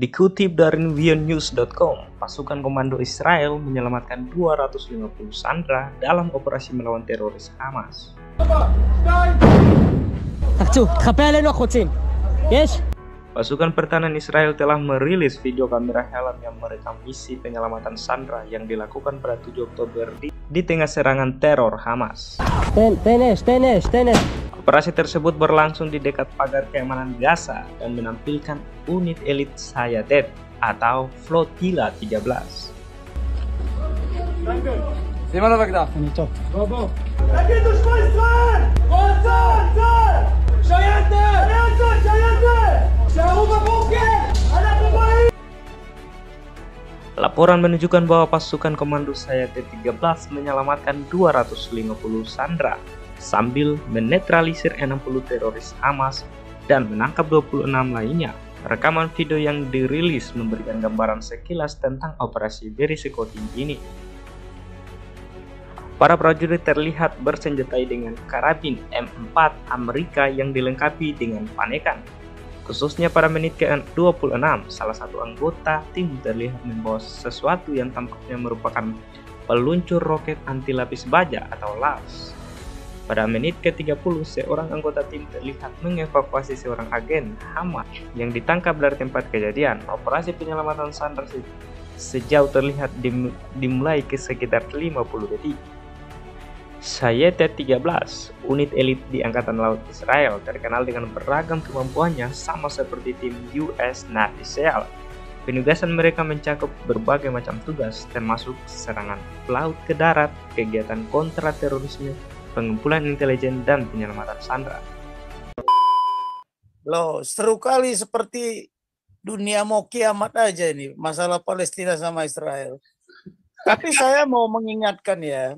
Dikutip dari VionNews.com, pasukan komando Israel menyelamatkan 250 sandera dalam operasi melawan teroris Hamas. Pasukan pertahanan Israel telah merilis video kamera helm yang merekam misi penyelamatan sandera yang dilakukan pada 7 Oktober di, di tengah serangan teror Hamas. Ten, tenes, tenes, tenes. Operasi tersebut berlangsung di dekat pagar keamanan Gaza dan menampilkan unit elit Sayadet atau Flotilla 13. Laporan menunjukkan bahwa pasukan komando Sayadet 13 menyelamatkan 250 sandera sambil menetralisir 60 teroris Hamas dan menangkap 26 lainnya. Rekaman video yang dirilis memberikan gambaran sekilas tentang operasi berisiko tinggi ini. Para prajurit terlihat bersenjatai dengan karabin M4 Amerika yang dilengkapi dengan panekan. Khususnya pada menit ke-26, salah satu anggota tim terlihat membawa sesuatu yang tampaknya merupakan peluncur roket anti lapis baja atau LAS pada menit ke-30, seorang anggota tim terlihat mengevakuasi seorang agen Hama yang ditangkap dari tempat kejadian. Operasi penyelamatan Sandra se sejauh terlihat dim dimulai ke sekitar 50 detik. Saya t 13, unit elit di Angkatan Laut Israel terkenal dengan beragam kemampuannya sama seperti tim US Navy SEAL. Penugasan mereka mencakup berbagai macam tugas termasuk serangan laut ke darat, kegiatan kontra terorisme, pengumpulan intelijen, dan penyelamatan Sandra. Loh, seru kali seperti dunia mau kiamat aja ini masalah Palestina sama Israel. Tapi saya mau mengingatkan ya,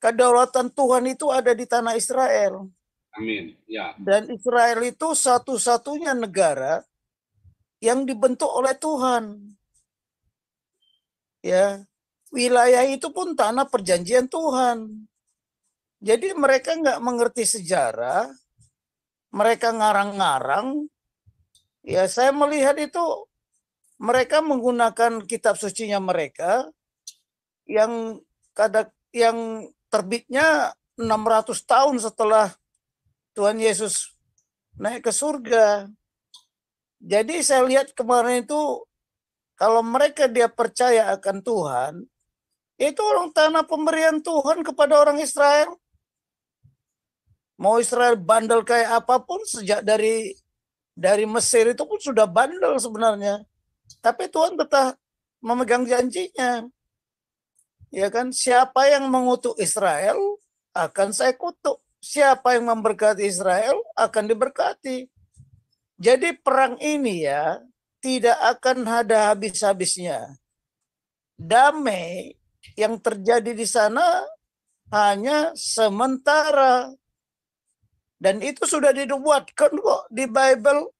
kedaulatan Tuhan itu ada di tanah Israel. Amin. Ya. Dan Israel itu satu-satunya negara yang dibentuk oleh Tuhan. Ya, wilayah itu pun tanah perjanjian Tuhan. Jadi mereka nggak mengerti sejarah, mereka ngarang-ngarang. Ya saya melihat itu mereka menggunakan kitab sucinya mereka yang kada yang terbitnya 600 tahun setelah Tuhan Yesus naik ke surga. Jadi saya lihat kemarin itu kalau mereka dia percaya akan Tuhan, itu orang tanah pemberian Tuhan kepada orang Israel Mau Israel bandel kayak apapun sejak dari dari Mesir itu pun sudah bandel sebenarnya. Tapi Tuhan tetap memegang janjinya. Ya kan, siapa yang mengutuk Israel akan saya kutuk. Siapa yang memberkati Israel akan diberkati. Jadi perang ini ya tidak akan ada habis-habisnya. Damai yang terjadi di sana hanya sementara dan itu sudah dinubuatkan kok di Bible,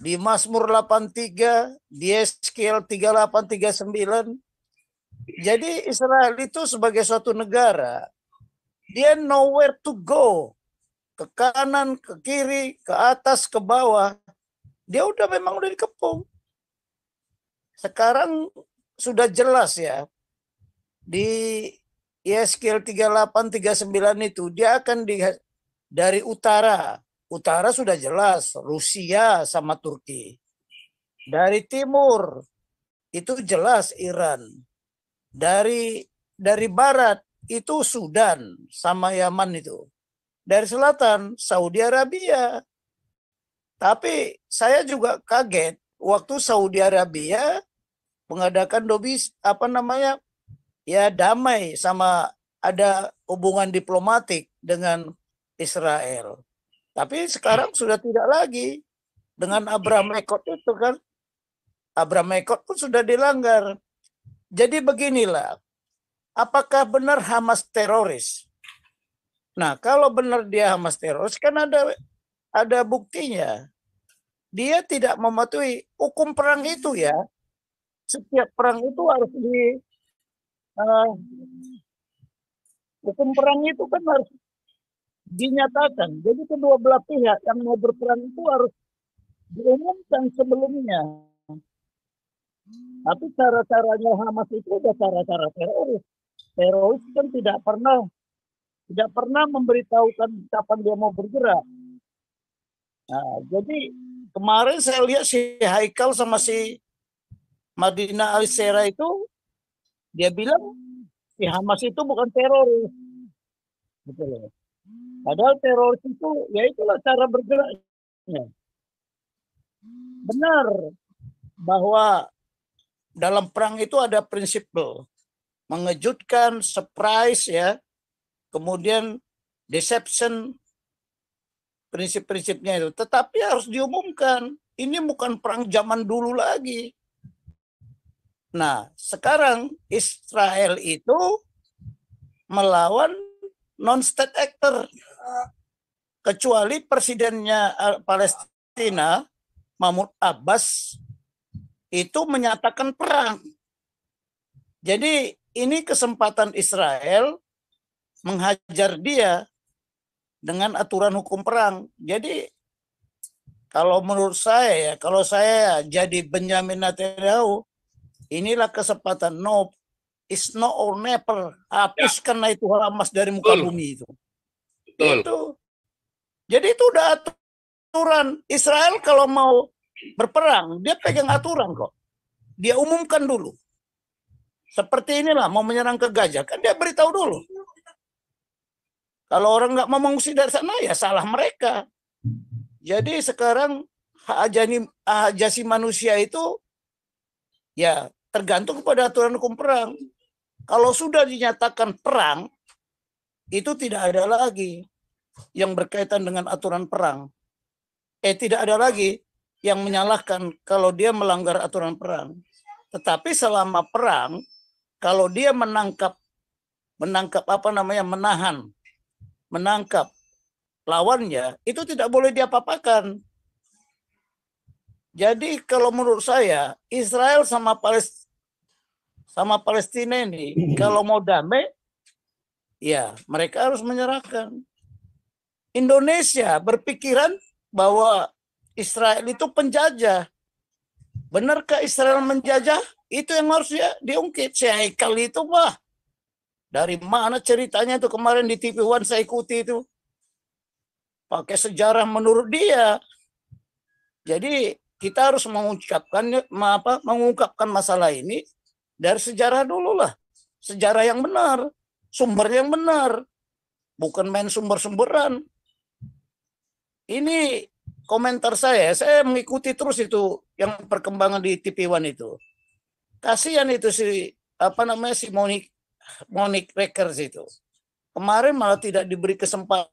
di Mazmur 83, di Eskiel 3839. Jadi Israel itu sebagai suatu negara, dia nowhere to go. Ke kanan, ke kiri, ke atas, ke bawah. Dia udah memang udah dikepung. Sekarang sudah jelas ya, di Yeskel 3839 itu dia akan di, dari utara, utara sudah jelas Rusia sama Turki. Dari timur itu jelas Iran. Dari dari barat itu Sudan sama Yaman itu. Dari selatan Saudi Arabia. Tapi saya juga kaget waktu Saudi Arabia mengadakan dobis apa namanya ya damai sama ada hubungan diplomatik dengan Israel. Tapi sekarang sudah tidak lagi dengan Abraham Rekod itu kan. Abraham Rekod pun sudah dilanggar. Jadi beginilah, apakah benar Hamas teroris? Nah, kalau benar dia Hamas teroris kan ada ada buktinya. Dia tidak mematuhi hukum perang itu ya. Setiap perang itu harus di uh, hukum perang itu kan harus dinyatakan. Jadi kedua belah pihak yang mau berperang itu harus diumumkan sebelumnya. Tapi cara-caranya Hamas itu udah cara-cara teroris. Teroris kan tidak pernah tidak pernah memberitahukan kapan dia mau bergerak. Nah, jadi kemarin saya lihat si Haikal sama si Madina al itu dia bilang si Hamas itu bukan teroris. Gitu Padahal teroris itu ya itulah cara bergeraknya. Benar bahwa dalam perang itu ada prinsip mengejutkan, surprise ya. Kemudian deception prinsip-prinsipnya itu. Tetapi harus diumumkan. Ini bukan perang zaman dulu lagi. Nah, sekarang Israel itu melawan non-state actor kecuali presidennya eh, Palestina Mahmud Abbas itu menyatakan perang. Jadi ini kesempatan Israel menghajar dia dengan aturan hukum perang. Jadi kalau menurut saya ya, kalau saya jadi Benjamin Netanyahu, inilah kesempatan no is no or never. Habiskanlah itu Hamas dari muka Betul. bumi itu. Betul. Itu. Jadi itu udah aturan. Israel kalau mau berperang, dia pegang aturan kok. Dia umumkan dulu. Seperti inilah mau menyerang ke Gajah, kan dia beritahu dulu. Kalau orang nggak mau mengungsi dari sana, ya salah mereka. Jadi sekarang hak ajasi, ajasi manusia itu ya tergantung kepada aturan hukum perang. Kalau sudah dinyatakan perang, itu tidak ada lagi yang berkaitan dengan aturan perang. Eh tidak ada lagi yang menyalahkan kalau dia melanggar aturan perang. Tetapi selama perang, kalau dia menangkap menangkap apa namanya menahan, menangkap lawannya, itu tidak boleh diapapakan. Jadi kalau menurut saya Israel sama Palestina sama Palestina ini kalau mau damai ya mereka harus menyerahkan. Indonesia berpikiran bahwa Israel itu penjajah. Benarkah Israel menjajah? Itu yang harus ya diungkit. Si Haikal itu mah. Dari mana ceritanya itu kemarin di TV One saya ikuti itu. Pakai sejarah menurut dia. Jadi kita harus mengucapkan apa mengungkapkan masalah ini dari sejarah dulu lah. Sejarah yang benar. Sumber yang benar. Bukan main sumber-sumberan. Ini komentar saya, saya mengikuti terus itu yang perkembangan di TV1 itu. Kasihan itu si apa namanya si Monik Monik Rekers itu. Kemarin malah tidak diberi kesempatan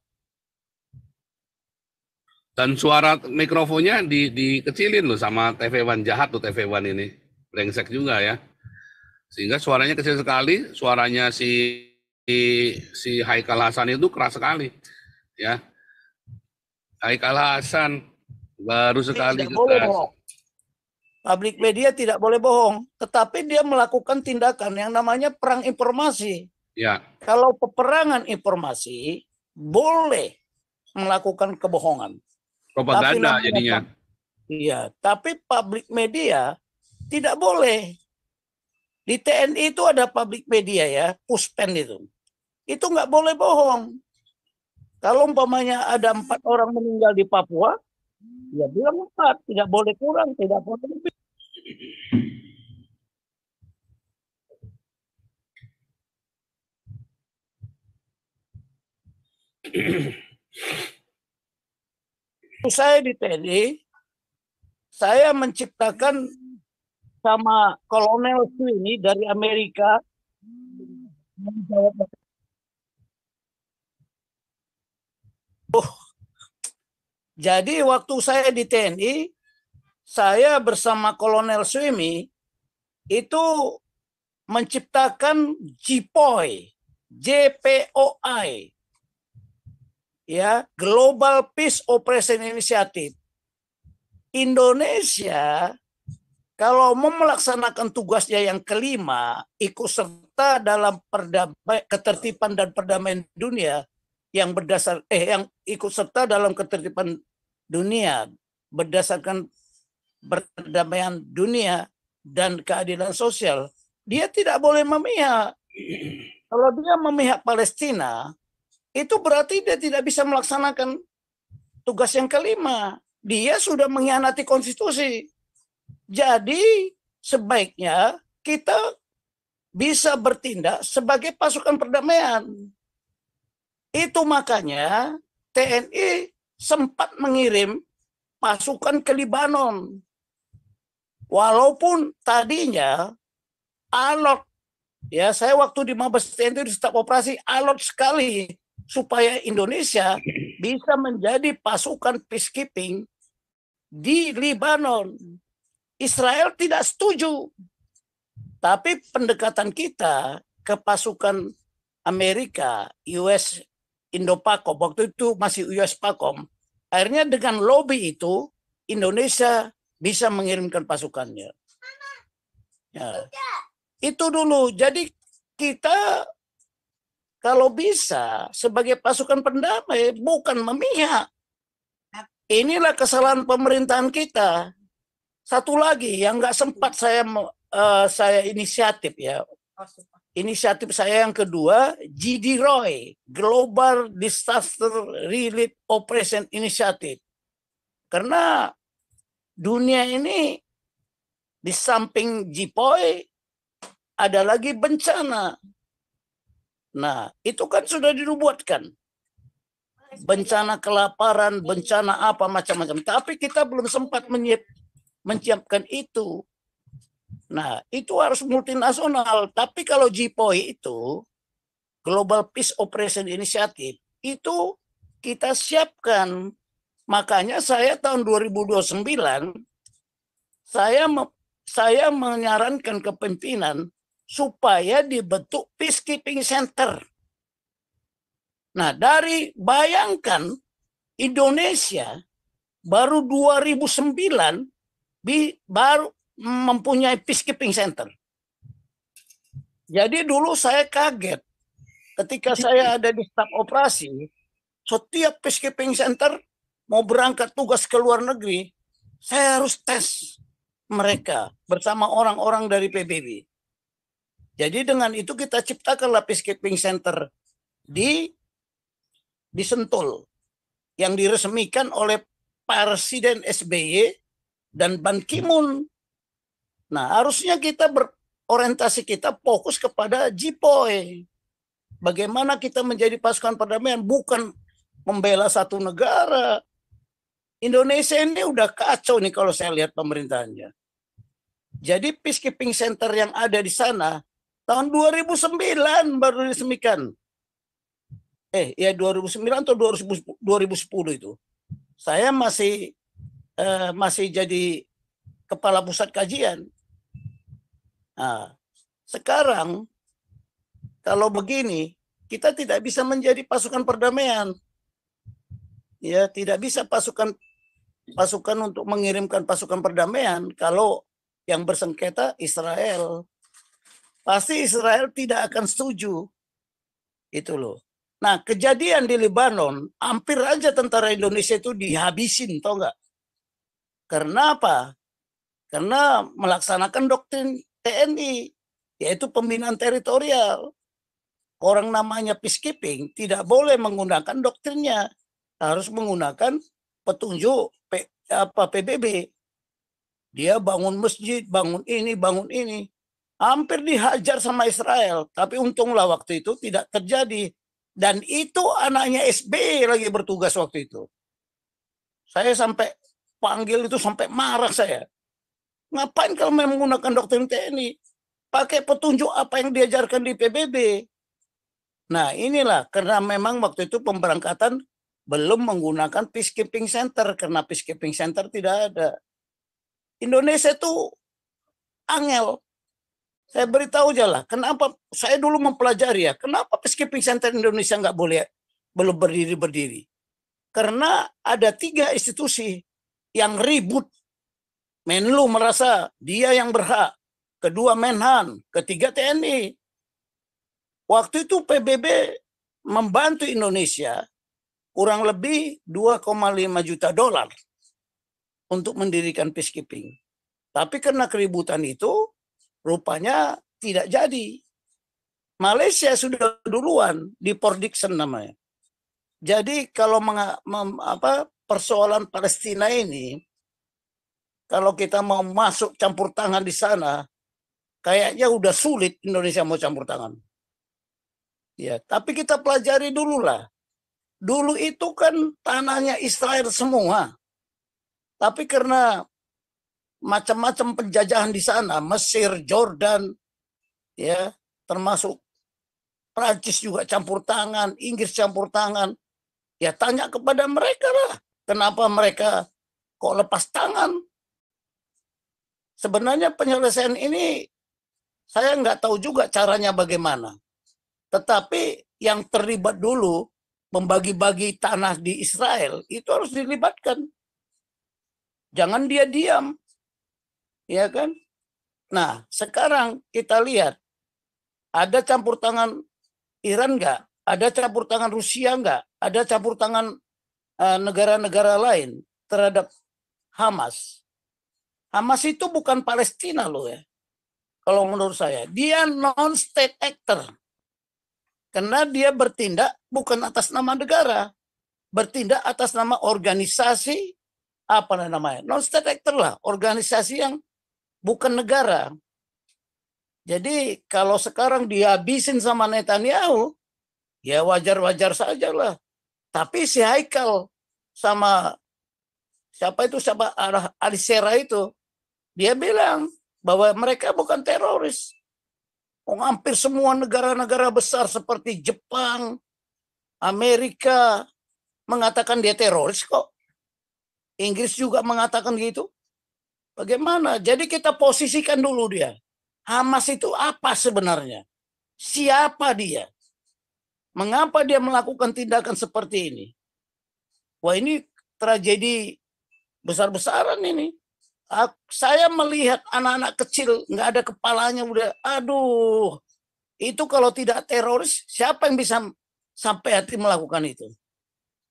dan suara mikrofonnya di dikecilin loh sama TV1 jahat tuh TV1 ini. Brengsek juga ya. Sehingga suaranya kecil sekali, suaranya si si, si Haikal Hasan itu keras sekali ya Haikal Hasan baru sekali tidak boleh Public media tidak boleh bohong, tetapi dia melakukan tindakan yang namanya perang informasi. Ya. Kalau peperangan informasi boleh melakukan kebohongan. Propaganda jadinya. Iya, tapi public media tidak boleh di TNI itu ada public media ya, puspen itu. Itu nggak boleh bohong. Kalau umpamanya ada empat orang meninggal di Papua, ya bilang empat, tidak boleh kurang, tidak boleh lebih. saya di TNI, saya menciptakan sama kolonel itu ini dari Amerika Oh, jadi waktu saya di TNI, saya bersama Kolonel Swimi itu menciptakan GPOI, JPOI, ya Global Peace Operation Initiative. Indonesia kalau mau melaksanakan tugasnya yang kelima, ikut serta dalam perdamai, ketertiban dan perdamaian dunia yang berdasar eh yang ikut serta dalam ketertiban dunia berdasarkan perdamaian dunia dan keadilan sosial, dia tidak boleh memihak. Kalau dia memihak Palestina, itu berarti dia tidak bisa melaksanakan tugas yang kelima. Dia sudah mengkhianati konstitusi jadi sebaiknya kita bisa bertindak sebagai pasukan perdamaian. Itu makanya TNI sempat mengirim pasukan ke Libanon. Walaupun tadinya alot ya saya waktu di Mabes TNI di staf operasi alot sekali supaya Indonesia bisa menjadi pasukan peacekeeping di Libanon. Israel tidak setuju. Tapi pendekatan kita ke pasukan Amerika, US Indopakom, waktu itu masih US Pakom akhirnya dengan lobby itu Indonesia bisa mengirimkan pasukannya. Ya. Itu dulu. Jadi kita kalau bisa sebagai pasukan pendamai bukan memihak. Inilah kesalahan pemerintahan kita satu lagi yang nggak sempat saya uh, saya inisiatif ya. Oh, inisiatif saya yang kedua, GD Roy, Global Disaster Relief Operation Initiative. Karena dunia ini di samping GPOI ada lagi bencana. Nah, itu kan sudah dibuatkan. Bencana kelaparan, bencana apa macam-macam. Tapi kita belum sempat menyiapkan menyiapkan itu. Nah, itu harus multinasional. Tapi kalau GPOI itu, Global Peace Operation Initiative, itu kita siapkan. Makanya saya tahun 2029, saya saya menyarankan ke supaya dibentuk peacekeeping center. Nah, dari bayangkan Indonesia baru 2009 bi baru mempunyai peacekeeping center. Jadi dulu saya kaget ketika saya ada di staf operasi, setiap peacekeeping center mau berangkat tugas ke luar negeri, saya harus tes mereka bersama orang-orang dari PBB. Jadi dengan itu kita ciptakan lapis keeping center di di Sentul yang diresmikan oleh Presiden SBY dan Ban Ki-moon. Nah, harusnya kita berorientasi kita fokus kepada Jipoy. Bagaimana kita menjadi pasukan perdamaian bukan membela satu negara. Indonesia ini udah kacau nih kalau saya lihat pemerintahannya. Jadi peacekeeping center yang ada di sana tahun 2009 baru diresmikan. Eh, ya 2009 atau 2010 itu. Saya masih uh, masih jadi kepala pusat kajian. Nah, sekarang kalau begini kita tidak bisa menjadi pasukan perdamaian. Ya, tidak bisa pasukan pasukan untuk mengirimkan pasukan perdamaian kalau yang bersengketa Israel. Pasti Israel tidak akan setuju. Itu loh. Nah, kejadian di Lebanon, hampir aja tentara Indonesia itu dihabisin, tau nggak? Karena apa? Karena melaksanakan doktrin TNI, yaitu pembinaan teritorial. Orang namanya peacekeeping tidak boleh menggunakan doktrinnya, harus menggunakan petunjuk P, apa PBB. Dia bangun masjid, bangun ini, bangun ini. Hampir dihajar sama Israel, tapi untunglah waktu itu tidak terjadi. Dan itu anaknya SBY lagi bertugas waktu itu. Saya sampai panggil itu sampai marah saya. Ngapain kalau memang menggunakan doktrin TNI? Pakai petunjuk apa yang diajarkan di PBB. Nah inilah karena memang waktu itu pemberangkatan belum menggunakan peacekeeping center karena peacekeeping center tidak ada. Indonesia itu angel. Saya beritahu aja lah, kenapa saya dulu mempelajari ya, kenapa peacekeeping center Indonesia nggak boleh belum berdiri berdiri? Karena ada tiga institusi yang ribut. Menlu merasa dia yang berhak. Kedua Menhan, ketiga TNI. Waktu itu PBB membantu Indonesia kurang lebih 2,5 juta dolar untuk mendirikan peacekeeping. Tapi karena keributan itu rupanya tidak jadi. Malaysia sudah duluan di prediction namanya. Jadi kalau mem, apa, persoalan Palestina ini kalau kita mau masuk campur tangan di sana kayaknya udah sulit Indonesia mau campur tangan. Ya, tapi kita pelajari dulu lah. Dulu itu kan tanahnya Israel semua. Tapi karena macam-macam penjajahan di sana, Mesir, Jordan, ya, termasuk Prancis juga campur tangan, Inggris campur tangan. Ya tanya kepada mereka lah. Kenapa mereka kok lepas tangan? Sebenarnya penyelesaian ini saya nggak tahu juga caranya bagaimana. Tetapi yang terlibat dulu membagi-bagi tanah di Israel itu harus dilibatkan. Jangan dia diam. Ya kan? Nah, sekarang kita lihat ada campur tangan Iran nggak? Ada campur tangan Rusia nggak? Ada campur tangan Eh, negara-negara lain terhadap Hamas. Hamas itu bukan Palestina loh ya. Kalau menurut saya, dia non-state actor. Karena dia bertindak bukan atas nama negara. Bertindak atas nama organisasi, apa namanya, non-state actor lah. Organisasi yang bukan negara. Jadi kalau sekarang dihabisin sama Netanyahu, ya wajar-wajar saja lah. Tapi si Haikal sama siapa itu siapa Alisera itu dia bilang bahwa mereka bukan teroris. Oh, hampir semua negara-negara besar seperti Jepang, Amerika mengatakan dia teroris kok. Inggris juga mengatakan gitu. Bagaimana? Jadi kita posisikan dulu dia. Hamas itu apa sebenarnya? Siapa dia? Mengapa dia melakukan tindakan seperti ini? Wah ini tragedi besar-besaran ini. Aku, saya melihat anak-anak kecil nggak ada kepalanya udah, aduh, itu kalau tidak teroris siapa yang bisa sampai hati melakukan itu?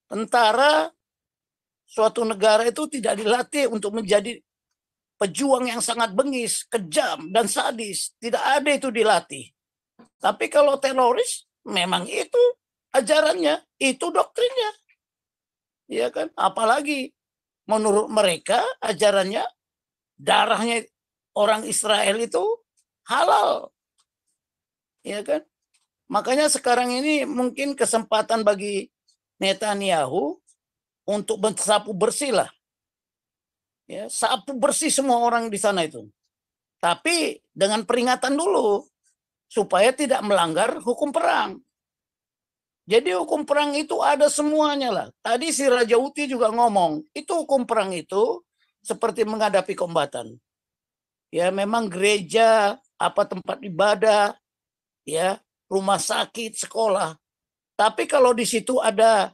Tentara suatu negara itu tidak dilatih untuk menjadi pejuang yang sangat bengis, kejam dan sadis. Tidak ada itu dilatih. Tapi kalau teroris memang itu ajarannya, itu doktrinnya. Ya kan? Apalagi menurut mereka ajarannya darahnya orang Israel itu halal. Ya kan? Makanya sekarang ini mungkin kesempatan bagi Netanyahu untuk bersapu bersih lah. Ya, sapu bersih semua orang di sana itu. Tapi dengan peringatan dulu supaya tidak melanggar hukum perang. Jadi hukum perang itu ada semuanya lah. Tadi si Raja Uti juga ngomong, itu hukum perang itu seperti menghadapi kombatan. Ya memang gereja, apa tempat ibadah, ya rumah sakit, sekolah. Tapi kalau di situ ada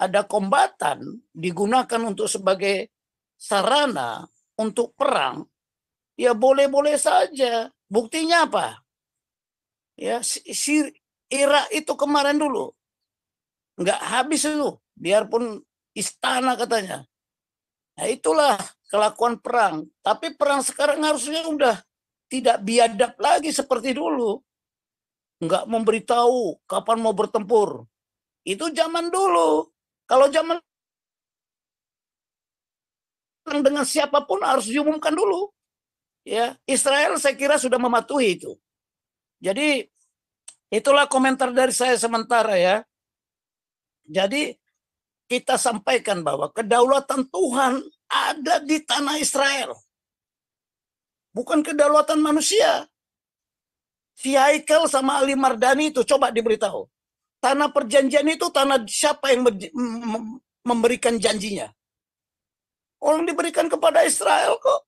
ada kombatan digunakan untuk sebagai sarana untuk perang, ya boleh-boleh saja. Buktinya apa? Ya, si era itu kemarin dulu. Nggak habis itu, biarpun istana katanya. Nah, itulah kelakuan perang. Tapi perang sekarang harusnya udah tidak biadab lagi seperti dulu. Nggak memberitahu kapan mau bertempur. Itu zaman dulu. Kalau zaman dengan siapapun harus diumumkan dulu. Ya, Israel saya kira sudah mematuhi itu. Jadi itulah komentar dari saya sementara ya. Jadi kita sampaikan bahwa kedaulatan Tuhan ada di tanah Israel. Bukan kedaulatan manusia. Si Haikal sama Ali Mardani itu coba diberitahu. Tanah perjanjian itu tanah siapa yang memberikan janjinya? Orang diberikan kepada Israel kok.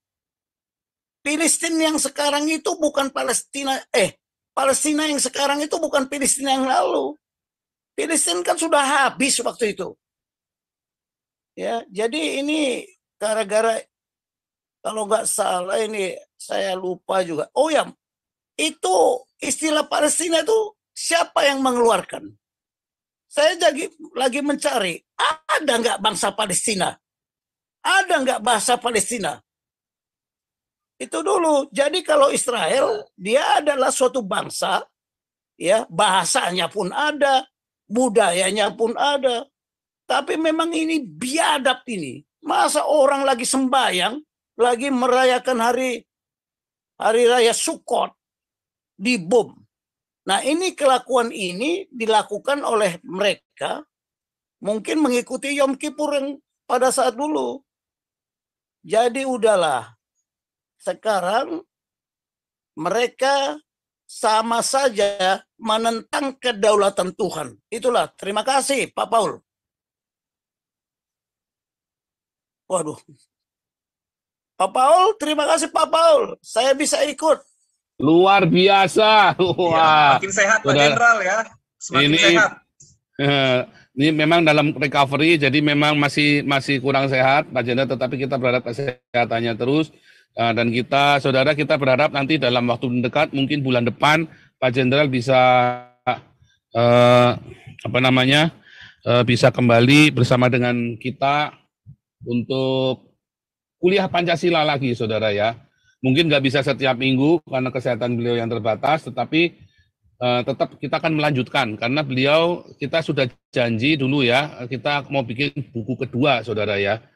Filistin yang sekarang itu bukan Palestina, eh Palestina yang sekarang itu bukan Palestina yang lalu. Palestina kan sudah habis waktu itu. Ya, jadi ini gara-gara kalau nggak salah ini saya lupa juga. Oh ya, itu istilah Palestina itu siapa yang mengeluarkan? Saya lagi, lagi mencari, ada nggak bangsa Palestina? Ada nggak bahasa Palestina? Itu dulu. Jadi kalau Israel dia adalah suatu bangsa ya, bahasanya pun ada, budayanya pun ada. Tapi memang ini biadab ini. Masa orang lagi sembahyang lagi merayakan hari hari raya Sukot di bom. Nah, ini kelakuan ini dilakukan oleh mereka mungkin mengikuti Yom Kippur yang pada saat dulu. Jadi udahlah, sekarang mereka sama saja menentang kedaulatan Tuhan. Itulah, terima kasih Pak Paul. Waduh. Pak Paul, terima kasih Pak Paul. Saya bisa ikut. Luar biasa. Iya, Wah. Ya, makin sehat Pak Jenderal ya. Semakin ini, sehat. Eh, ini memang dalam recovery, jadi memang masih masih kurang sehat Pak Jenderal, tetapi kita berharap kesehatannya terus. Eh, dan kita saudara kita berharap nanti dalam waktu dekat mungkin bulan depan Pak Jenderal bisa uh, apa namanya uh, bisa kembali bersama dengan kita untuk kuliah Pancasila lagi saudara ya mungkin nggak bisa setiap minggu karena kesehatan beliau yang terbatas tetapi uh, tetap kita akan melanjutkan karena beliau kita sudah janji dulu ya kita mau bikin buku kedua saudara ya